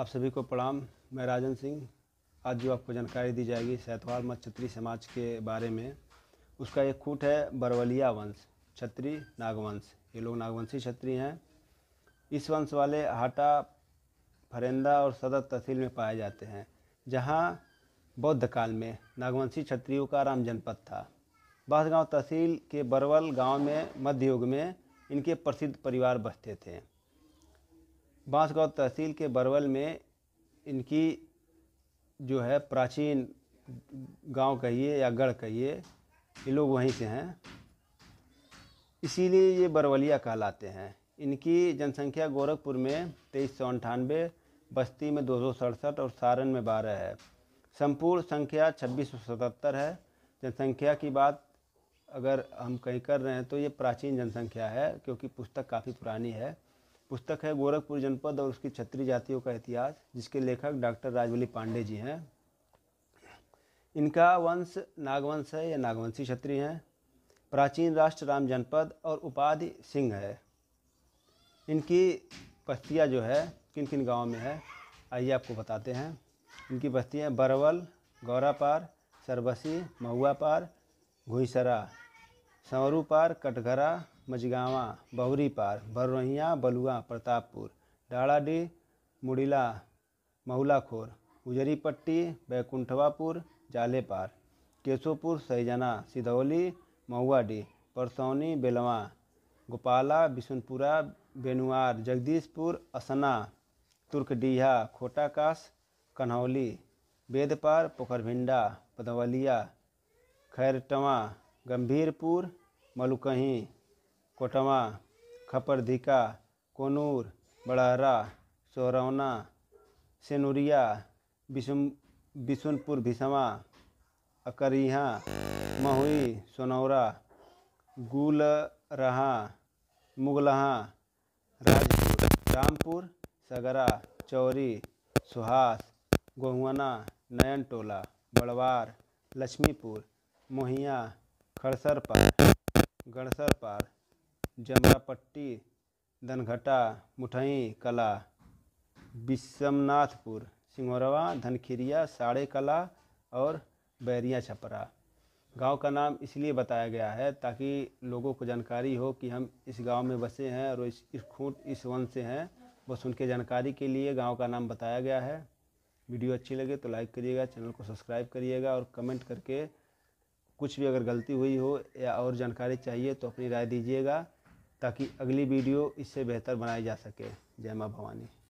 आप सभी को प्रणाम मैं राजन सिंह आज जो आपको जानकारी दी जाएगी सैतवाल मत छत्री समाज के बारे में उसका एक खूट है बरवलिया वंश छत्री नागवंश ये लोग नागवंशी छत्री हैं इस वंश वाले हाटा फरेंदा और सदर तहसील में पाए जाते हैं जहाँ बौद्ध काल में नागवंशी क्षत्रियों का राम जनपद था बासगाँव तहसील के बरवल गांव में मध्य युग में इनके प्रसिद्ध परिवार बसते थे गौ तहसील के बरवल में इनकी जो है प्राचीन गांव कहिए या गढ़ कहिए ये लोग वहीं से हैं इसीलिए ये बरवलिया कहलाते हैं इनकी जनसंख्या गोरखपुर में तेईस सौ अंठानवे बस्ती में दो सौ सड़सठ और सारण में बारह है संपूर्ण संख्या छब्बीस सौ सतहत्तर है जनसंख्या की बात अगर हम कहीं कर रहे हैं तो ये प्राचीन जनसंख्या है क्योंकि पुस्तक काफ़ी पुरानी है पुस्तक है गोरखपुर जनपद और उसकी छत्री जातियों का इतिहास जिसके लेखक डॉक्टर राजवली पांडे जी हैं इनका वंश नागवंश है या नागवंशी क्षत्रिय हैं प्राचीन राष्ट्र राम जनपद और उपाधि सिंह है इनकी बस्तियाँ जो है किन किन गाँव में है आइए आपको बताते हैं इनकी बस्तियाँ बरवल गौरापार सरबसी महुआपार घुईसरा समरू पार कटघरा मजगावा बहुरी पार भरोहिया बलुआ प्रतापपुर डाड़ाडी मुड़िला महुलाखोर उजरी पट्टी बैकुंठवापुर जाले पार केशोपुर सहजना सिधौली महुआडी परसौनी बेलवा गोपाला बिशनपुरा बेनुआर जगदीशपुर असना तुर्कडीहा खोटाकाश कन्हौली बेदपार पोखरभिंडा पदवलिया खैरटवा गंभीरपुर मलुकही कोटवा खपरधिका कोनूर बड़हरा सोरौना सेनुरिया बिशुनपुर भिसवा अकरिया महुई सोनौरा गुलरहा मुगलहा राजपुर रामपुर सगरा चौरी सुहास गोहुना नयन टोला बड़वार लक्ष्मीपुर मोहिया खड़सर पार गड़सर पार जमरापट्टी धनघटा मुठई कला विश्वनाथपुर सिंगोरवा धनखिरिया साड़े कला और बैरिया छपरा गांव का नाम इसलिए बताया गया है ताकि लोगों को जानकारी हो कि हम इस गांव में बसे हैं और इस इस इस वन से हैं बस उनके जानकारी के लिए गांव का नाम बताया गया है वीडियो अच्छी लगे तो लाइक करिएगा चैनल को सब्सक्राइब करिएगा और कमेंट करके कुछ भी अगर गलती हुई हो या और जानकारी चाहिए तो अपनी राय दीजिएगा ताकि अगली वीडियो इससे बेहतर बनाई जा सके जय माँ भवानी